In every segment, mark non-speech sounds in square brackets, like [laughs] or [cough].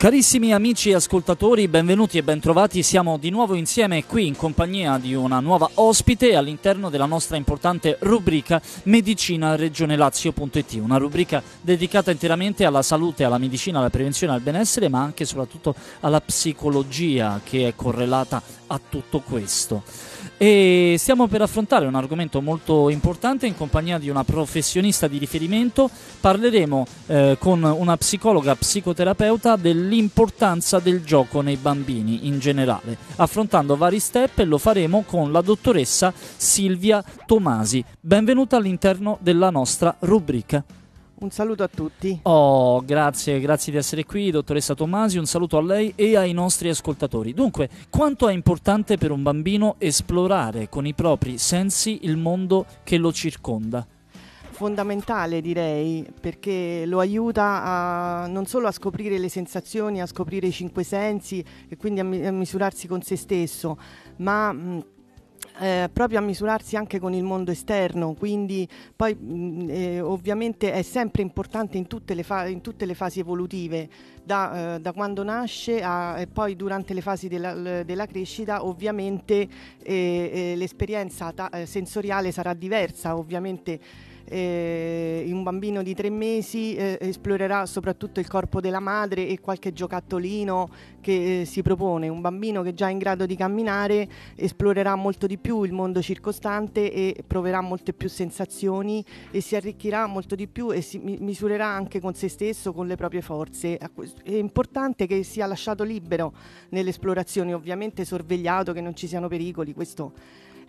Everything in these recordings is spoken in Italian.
Carissimi amici e ascoltatori, benvenuti e bentrovati. Siamo di nuovo insieme qui in compagnia di una nuova ospite all'interno della nostra importante rubrica Medicina Regione Lazio.it, una rubrica dedicata interamente alla salute, alla medicina, alla prevenzione, al benessere, ma anche e soprattutto alla psicologia che è correlata a tutto questo. E stiamo per affrontare un argomento molto importante in compagnia di una professionista di riferimento. Parleremo eh, con una psicologa psicoterapeuta dell'importanza del gioco nei bambini in generale, affrontando vari step e lo faremo con la dottoressa Silvia Tomasi. Benvenuta all'interno della nostra rubrica. Un saluto a tutti. Oh, grazie, grazie di essere qui, dottoressa Tomasi. Un saluto a lei e ai nostri ascoltatori. Dunque, quanto è importante per un bambino esplorare con i propri sensi il mondo che lo circonda? Fondamentale direi perché lo aiuta a, non solo a scoprire le sensazioni, a scoprire i cinque sensi e quindi a, misurarsi con se stesso, ma mh, eh, proprio a misurarsi anche con il mondo esterno, quindi poi mh, mm, eh, ovviamente è sempre importante in tutte le, fa- in tutte le fasi evolutive, da, eh, da quando nasce a, e poi durante le fasi della, della crescita ovviamente eh, eh, l'esperienza ta- eh, sensoriale sarà diversa, ovviamente eh, un bambino di tre mesi eh, esplorerà soprattutto il corpo della madre e qualche giocattolino che eh, si propone. Un bambino che già è in grado di camminare esplorerà molto di più il mondo circostante e proverà molte più sensazioni e si arricchirà molto di più e si misurerà anche con se stesso, con le proprie forze. È importante che sia lasciato libero nell'esplorazione, ovviamente sorvegliato, che non ci siano pericoli, questo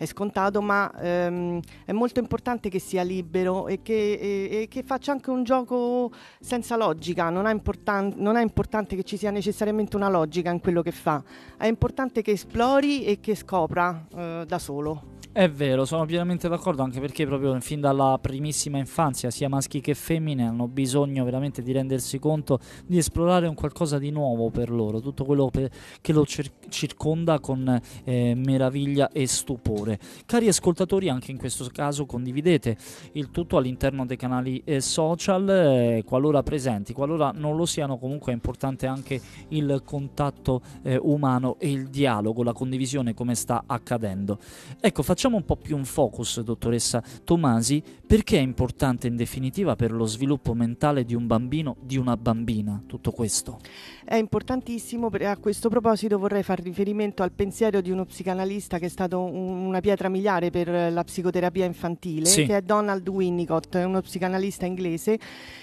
è scontato, ma ehm, è molto importante che sia libero e che, e, e che, faccia anche un gioco senza logica. Non è, importan- non è importante che ci sia necessariamente una logica in quello che fa, è importante che esplori e che scopra eh, da solo. È vero, sono pienamente d'accordo, anche perché proprio fin dalla primissima infanzia, sia maschi che femmine, hanno bisogno veramente di rendersi conto di esplorare un qualcosa di nuovo per loro, tutto quello per, che lo cir- circonda con eh, meraviglia e stupore. Cari ascoltatori, anche in questo caso condividete il tutto all'interno dei canali eh, social, eh, qualora presenti, qualora non lo siano, comunque è importante anche il contatto eh, umano e il dialogo, la condivisione come sta accadendo. Ecco, facciamo Facciamo un po' più un focus, dottoressa Tomasi, perché è importante in definitiva per lo sviluppo mentale di un bambino, di una bambina, tutto questo? È importantissimo, a questo proposito vorrei far riferimento al pensiero di uno psicanalista che è stato un, una pietra miliare per la psicoterapia infantile, sì. che è Donald Winnicott, uno psicanalista inglese,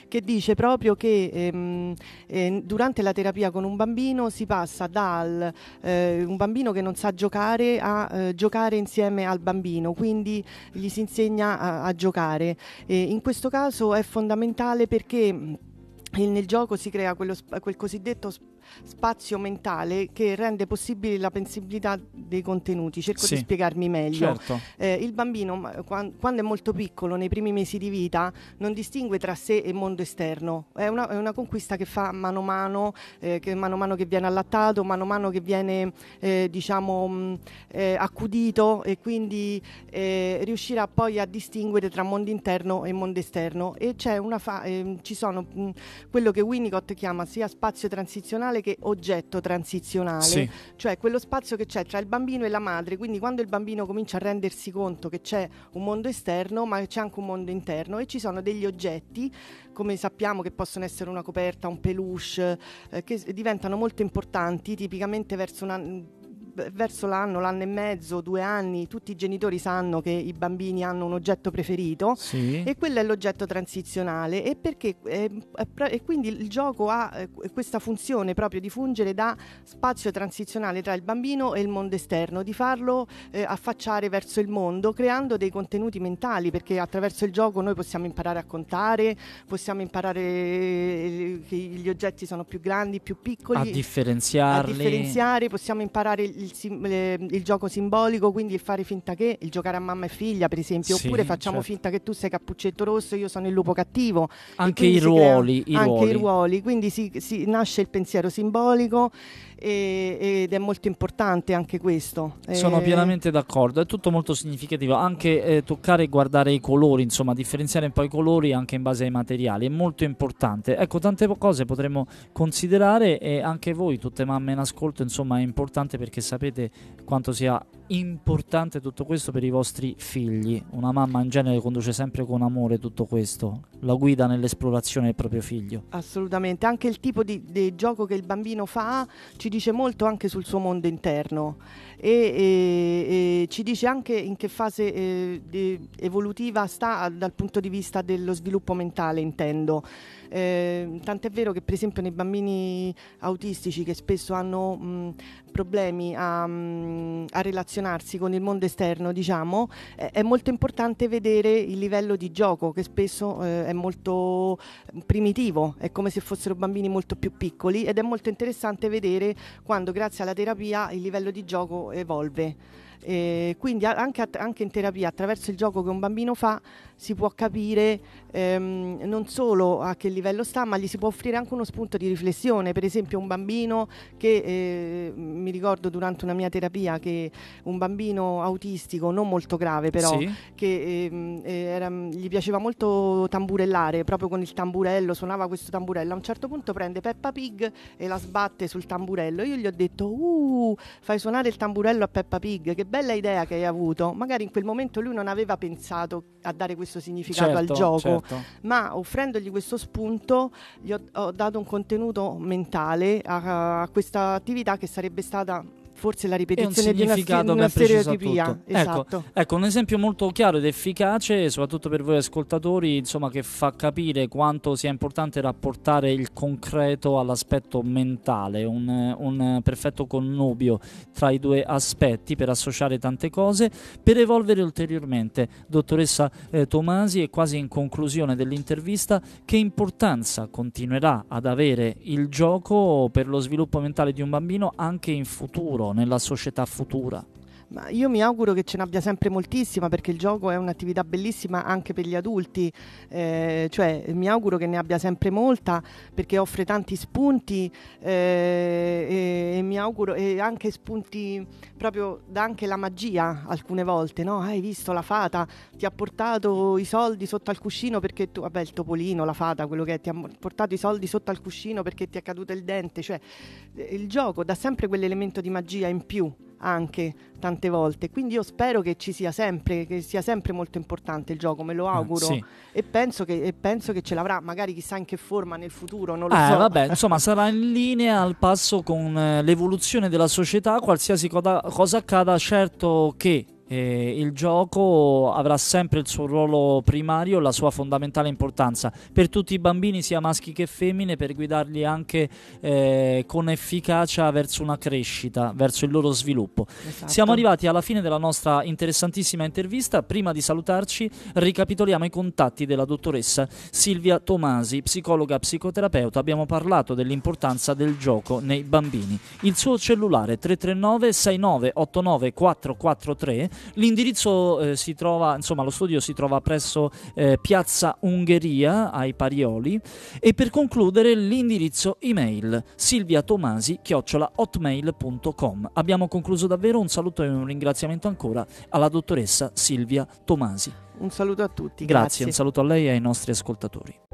che dice proprio che ehm, eh, durante la terapia con un bambino si passa dal eh, un bambino che non sa giocare a eh, giocare insieme al bambino bambino, quindi gli si insegna a, a giocare. E in questo caso è fondamentale perché mm, nel gioco si crea quello, quel cosiddetto spazio spazio mentale che rende possibile la pensibilità dei contenuti. Cerco sì, di spiegarmi meglio. Certo. Eh, il bambino, quando è molto piccolo, nei primi mesi di vita, non distingue tra sé e mondo esterno. È una, è una conquista che fa mano a mano, eh, che mano a mano che viene allattato, mano a mano che viene eh, diciamo, mh, mm, eh, accudito e quindi eh, riuscirà poi a distinguere tra mondo interno e mondo esterno. E c'è una fa- ehm, ci sono mh, mm, quello che Winnicott chiama sia spazio transizionale transizionale che oggetto transizionale, sì. cioè quello spazio che c'è tra il bambino e la madre, quindi quando il bambino comincia a rendersi conto che c'è un mondo esterno, ma c'è anche un mondo interno e ci sono degli oggetti, come sappiamo che possono essere una coperta, un peluche, eh, che diventano molto importanti tipicamente verso una verso l'anno, l'anno e mezzo, due anni, tutti i genitori sanno che i bambini hanno un oggetto preferito sì. e quello è l'oggetto transizionale e, perché, eh, e quindi il gioco ha eh, questa funzione proprio di fungere da spazio transizionale tra il bambino e il mondo esterno, di farlo eh, affacciare verso il mondo creando dei contenuti mentali perché attraverso il gioco noi possiamo imparare a contare, possiamo imparare eh, che gli oggetti sono più grandi, più piccoli, a differenziarli, a differenziare, possiamo imparare il il, il, gioco simbolico, quindi il fare finta che, il giocare a mamma e figlia per esempio, sì, oppure facciamo certo. finta che tu sei Cappuccetto Rosso e io sono il lupo cattivo. Anche i ruoli. Crea- i anche ruoli. i ruoli, quindi si, si nasce il pensiero simbolico e, ed è molto importante anche questo. Sono eh, pienamente d'accordo, è tutto molto significativo, anche eh, toccare e guardare i colori, insomma differenziare un po' i colori anche in base ai materiali, è molto importante. Ecco, tante cose potremmo considerare e anche voi, tutte mamme in ascolto, insomma è importante perché sapete quanto sia importante tutto questo per i vostri figli. Una mamma in genere conduce sempre con amore tutto questo, la guida nell'esplorazione del proprio figlio. Assolutamente, anche il tipo di, di gioco che il bambino fa ci ci dice molto anche sul suo mondo interno e, e, e ci dice anche in che fase eh, di, evolutiva sta dal punto di vista dello sviluppo mentale, intendo. Eh, tant'è vero che per esempio nei bambini autistici che spesso hanno mh, problemi a, mh, a, relazionarsi con il mondo esterno, diciamo, eh, è molto importante vedere il livello di gioco che spesso eh, è molto primitivo, è come se fossero bambini molto più piccoli ed è molto interessante vedere quando grazie alla terapia il livello di gioco evolve. Eh, quindi anche, att- anche, in terapia, attraverso il gioco che un bambino fa, si può capire ehm, non solo a che livello sta, ma gli si può offrire anche uno spunto di riflessione. Per esempio, un bambino che eh, mi ricordo durante una mia terapia che un bambino autistico, non molto grave, però, sì. che ehm, eh, era, gli piaceva molto tamburellare proprio con il tamburello, suonava questo tamburello. A un certo punto prende Peppa Pig e la sbatte sul tamburello. Io gli ho detto: Uh, fai suonare il tamburello a Peppa Pig, che bella idea che hai avuto, magari in quel momento lui non aveva pensato a dare questo significato certo, al gioco, certo. ma offrendogli questo spunto gli ho, ho dato un contenuto mentale a, a questa attività che sarebbe stata forse la ripetizione di una, una stereotipia. Ecco, esatto. Ecco, ecco, un esempio molto chiaro ed efficace, soprattutto per voi ascoltatori, insomma, che fa capire quanto sia importante rapportare il concreto all'aspetto mentale, un, un perfetto connubio tra i due aspetti per associare tante cose, per evolvere ulteriormente. Dottoressa eh, Tomasi, è quasi in conclusione dell'intervista, che importanza continuerà ad avere il gioco per lo sviluppo mentale di un bambino anche in futuro? nella società futura ma io mi auguro che ce n'abbia sempre moltissima perché il gioco è un'attività bellissima anche per gli adulti, eh, cioè mi auguro che ne abbia sempre molta perché offre tanti spunti eh, e, e, mi auguro e anche spunti proprio da anche la magia alcune volte, no? Ah, hai visto la fata, ti ha portato i soldi sotto al cuscino perché tu, vabbè il topolino, la fata, quello che è, ti ha portato i soldi sotto al cuscino perché ti è caduto il dente, cioè eh, il gioco dà sempre quell'elemento di magia in più anche tante volte. Quindi io spero che ci sia sempre, che sia sempre molto importante il gioco, me lo eh, auguro. Sì. E, penso che, e, penso che, ce l'avrà, magari chissà in che forma nel futuro, non lo eh, so. Vabbè, [laughs] insomma, sarà in linea al passo con eh, l'evoluzione della società, qualsiasi cosa, cosa accada, certo che eh, il gioco avrà sempre il suo ruolo primario, la sua fondamentale importanza per tutti i bambini, sia maschi che femmine, per guidarli anche eh, con efficacia verso una crescita, verso il loro sviluppo. Esatto. Siamo arrivati alla fine della nostra interessantissima intervista. Prima di salutarci, ricapitoliamo i contatti della dottoressa Silvia Tomasi, psicologa psicoterapeuta. Abbiamo parlato dell'importanza del gioco nei bambini. Il suo cellulare 339 69 89 443 L'indirizzo eh, si trova, insomma, lo studio si trova presso eh, Piazza Ungheria ai Parioli. E per concludere l'indirizzo email silviatomasi-hotmail.com. Abbiamo concluso davvero un saluto e un ringraziamento ancora alla dottoressa Silvia Tomasi. Un saluto a tutti. Grazie, grazie. un saluto a lei e ai nostri ascoltatori.